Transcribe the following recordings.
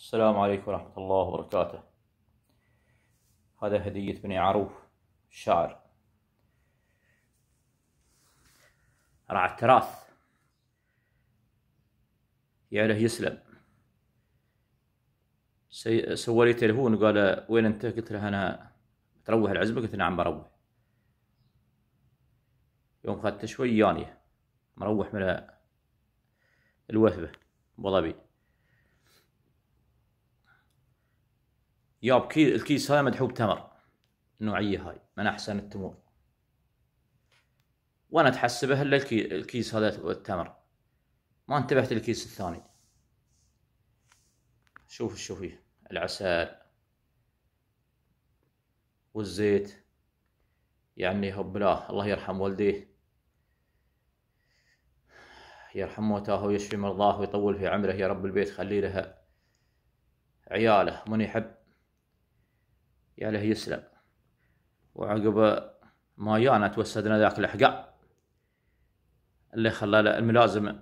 السلام عليكم ورحمة الله وبركاته هذا هدية بني عروف الشاعر راع التراث يعله يسلم سوى لي تلفون وقال وين انت قلت له انا تروح العزبه قلت نعم بروح يوم خدت شوي يانية مروح من الوثبه ابو ظبي ياب كي الكيس هذا مدحوب تمر النوعيه هاي من احسن التمور وانا تحسبه الا الكيس هذا التمر ما انتبهت الكيس الثاني شوف شوفي العسل والزيت يعني هبلاه الله يرحم والديه يرحم موتاه ويشفي مرضاه ويطول في عمره يا رب البيت خلي لها عياله من يحب يا له يسلم وعقب ما يانا توسدنا ذاك الحقاء اللي خلى الملازم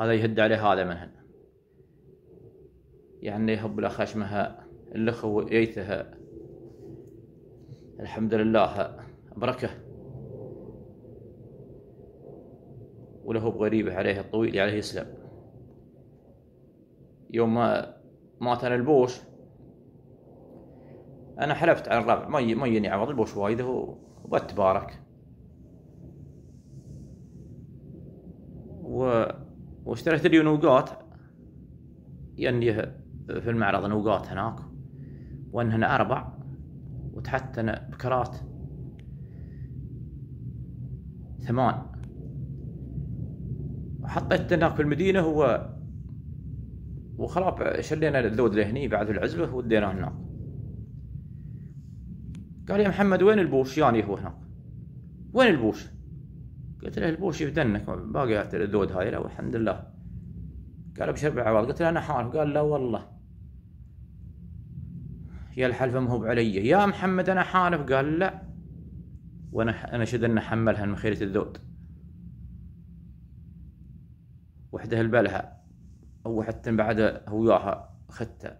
هذا يهد عليه هذا منهن يعني يهب له خشمها الاخو ايتها الحمد لله بركه وله بغريبه عليه الطويل عليه يسلم يوم ما مات البوش انا حلفت على الربع ما ما يجيني عوض البوش وايده وبتبارك و... واشتريت لي نوقات يعني في المعرض نوقات هناك وان هنا اربع وتحتنا بكرات ثمان وحطيت هناك في المدينه هو وخلاص شلينا الذود لهني بعد العزبه وديناه هناك قال يا محمد وين البوش يعني هو هناك وين البوش قلت له البوش يفدنك باقي ذود هاي لو والحمد لله قال ابشر بعوض قلت له انا حالف قال لا والله يا الحلف مهوب علي يا محمد انا حالف قال لا وانا انا شد ان حملها من خيره الذود وحده البلها او حتى بعد هو وياها اخته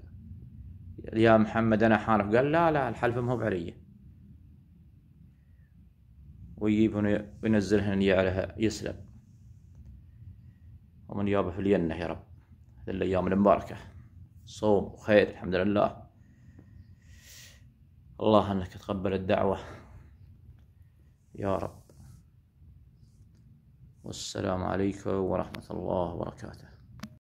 يا محمد انا حالف قال لا لا الحلف مهوب علي ويجيبهن وينزلهن على يسلم ومن يابه في الجنة يا رب هذه الأيام المباركة صوم وخير الحمد لله الله أنك تقبل الدعوة يا رب والسلام عليكم ورحمة الله وبركاته